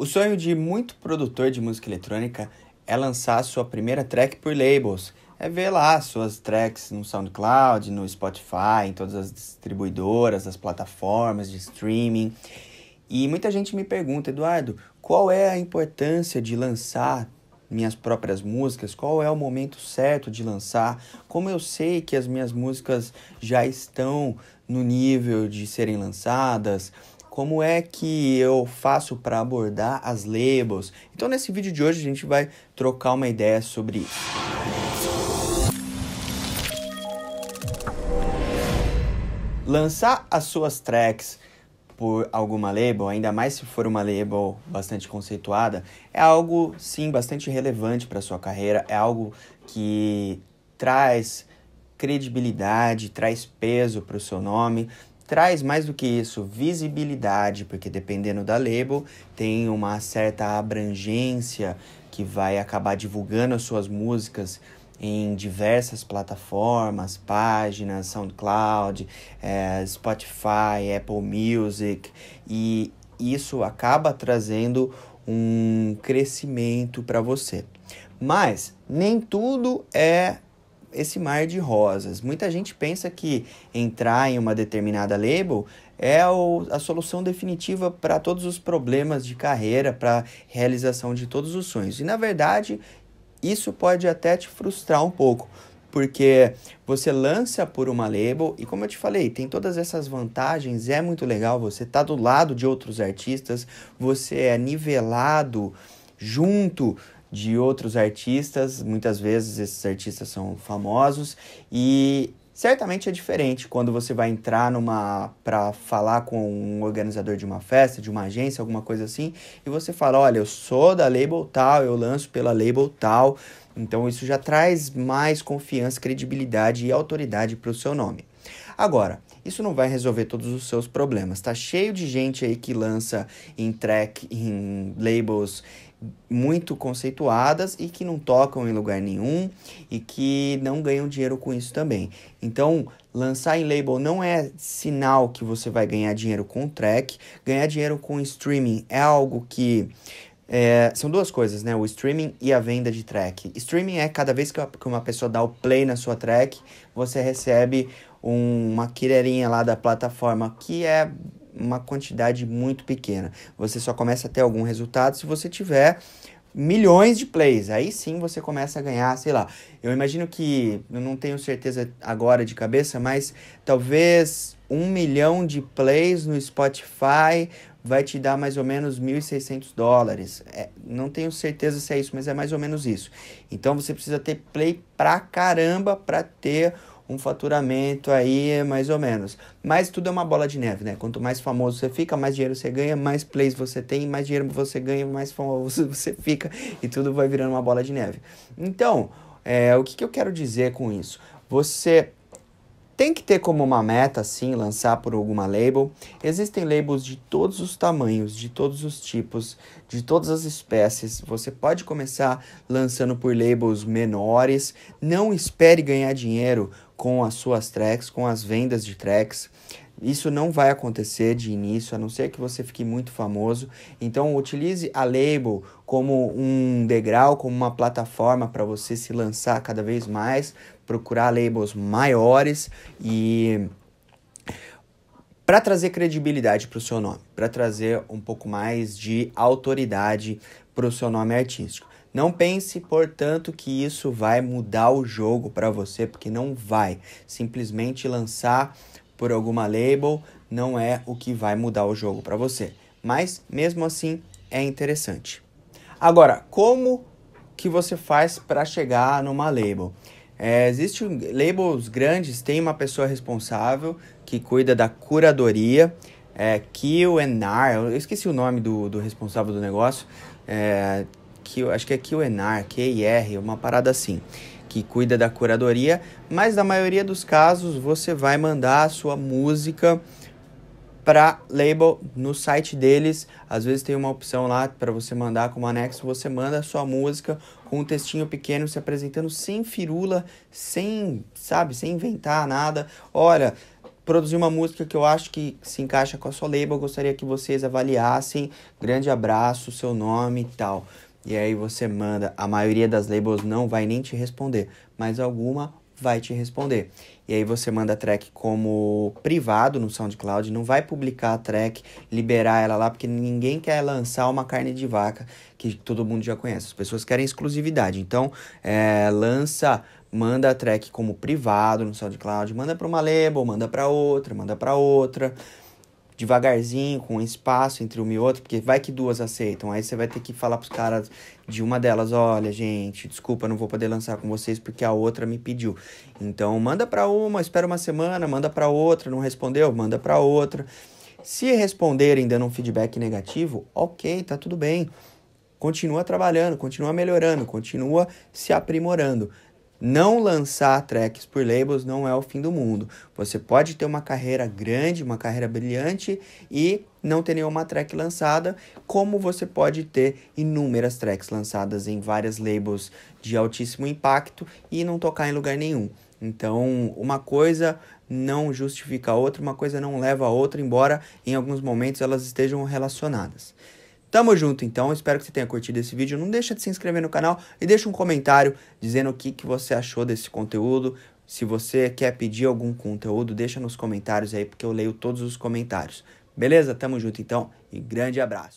O sonho de muito produtor de música eletrônica é lançar sua primeira track por labels, é ver lá suas tracks no SoundCloud, no Spotify, em todas as distribuidoras, as plataformas de streaming. E muita gente me pergunta, Eduardo, qual é a importância de lançar minhas próprias músicas? Qual é o momento certo de lançar? Como eu sei que as minhas músicas já estão no nível de serem lançadas? como é que eu faço para abordar as labels. Então nesse vídeo de hoje a gente vai trocar uma ideia sobre isso. Lançar as suas tracks por alguma label, ainda mais se for uma label bastante conceituada, é algo sim bastante relevante para sua carreira, é algo que traz credibilidade, traz peso para o seu nome traz mais do que isso visibilidade, porque dependendo da label, tem uma certa abrangência que vai acabar divulgando as suas músicas em diversas plataformas, páginas, SoundCloud, é, Spotify, Apple Music, e isso acaba trazendo um crescimento para você. Mas nem tudo é esse mar de rosas. Muita gente pensa que entrar em uma determinada label é o, a solução definitiva para todos os problemas de carreira, para realização de todos os sonhos. E na verdade, isso pode até te frustrar um pouco, porque você lança por uma label e como eu te falei, tem todas essas vantagens, é muito legal, você tá do lado de outros artistas, você é nivelado junto de outros artistas, muitas vezes esses artistas são famosos e certamente é diferente quando você vai entrar numa para falar com um organizador de uma festa, de uma agência, alguma coisa assim, e você fala, olha, eu sou da label tal, eu lanço pela label tal. Então isso já traz mais confiança, credibilidade e autoridade para o seu nome. Agora, isso não vai resolver todos os seus problemas. Tá cheio de gente aí que lança em track, em labels muito conceituadas e que não tocam em lugar nenhum e que não ganham dinheiro com isso também. Então, lançar em label não é sinal que você vai ganhar dinheiro com track, ganhar dinheiro com streaming é algo que é, são duas coisas, né? O streaming e a venda de track. Streaming é cada vez que uma pessoa dá o play na sua track, você recebe um, uma quererinha lá da plataforma, que é uma quantidade muito pequena. Você só começa a ter algum resultado se você tiver milhões de plays. Aí sim você começa a ganhar, sei lá. Eu imagino que, eu não tenho certeza agora de cabeça, mas talvez um milhão de plays no Spotify vai te dar mais ou menos 1.600 dólares. É, não tenho certeza se é isso, mas é mais ou menos isso. Então você precisa ter play pra caramba para ter um faturamento aí mais ou menos. Mas tudo é uma bola de neve, né? Quanto mais famoso você fica, mais dinheiro você ganha, mais plays você tem, mais dinheiro você ganha, mais famoso você fica e tudo vai virando uma bola de neve. Então, é, o que, que eu quero dizer com isso? Você tem que ter como uma meta, sim, lançar por alguma label. Existem labels de todos os tamanhos, de todos os tipos, de todas as espécies. Você pode começar lançando por labels menores. Não espere ganhar dinheiro com as suas tracks, com as vendas de tracks. Isso não vai acontecer de início, a não ser que você fique muito famoso. Então, utilize a label como um degrau, como uma plataforma para você se lançar cada vez mais, procurar labels maiores e para trazer credibilidade para o seu nome, para trazer um pouco mais de autoridade para o seu nome artístico. Não pense, portanto, que isso vai mudar o jogo para você, porque não vai. Simplesmente lançar por alguma label não é o que vai mudar o jogo para você. Mas mesmo assim é interessante. Agora, como que você faz para chegar numa label? É, Existem labels grandes, tem uma pessoa responsável que cuida da curadoria, é, QNR, eu esqueci o nome do, do responsável do negócio, é, Q, acho que é QNR, QIR, uma parada assim que cuida da curadoria, mas na maioria dos casos você vai mandar a sua música para label no site deles. Às vezes tem uma opção lá para você mandar como anexo, você manda a sua música com um textinho pequeno se apresentando sem firula, sem, sabe, sem inventar nada. Olha, produzi uma música que eu acho que se encaixa com a sua label, eu gostaria que vocês avaliassem. Grande abraço, seu nome e tal. E aí você manda, a maioria das labels não vai nem te responder, mas alguma vai te responder. E aí você manda a track como privado no SoundCloud, não vai publicar a track, liberar ela lá, porque ninguém quer lançar uma carne de vaca que todo mundo já conhece. As pessoas querem exclusividade. Então, é, lança, manda a track como privado no SoundCloud, manda para uma label, manda para outra, manda para outra devagarzinho, com espaço entre uma e outra, porque vai que duas aceitam. Aí você vai ter que falar pros caras de uma delas, olha, gente, desculpa, não vou poder lançar com vocês porque a outra me pediu. Então, manda para uma, espera uma semana, manda para outra, não respondeu, manda para outra. Se responderem dando um feedback negativo, OK, tá tudo bem. Continua trabalhando, continua melhorando, continua se aprimorando. Não lançar tracks por labels não é o fim do mundo. Você pode ter uma carreira grande, uma carreira brilhante e não ter nenhuma track lançada, como você pode ter inúmeras tracks lançadas em várias labels de altíssimo impacto e não tocar em lugar nenhum. Então, uma coisa não justifica a outra, uma coisa não leva a outra, embora em alguns momentos elas estejam relacionadas. Tamo junto então, espero que você tenha curtido esse vídeo. Não deixa de se inscrever no canal e deixa um comentário dizendo o que, que você achou desse conteúdo. Se você quer pedir algum conteúdo, deixa nos comentários aí, porque eu leio todos os comentários. Beleza? Tamo junto então e grande abraço.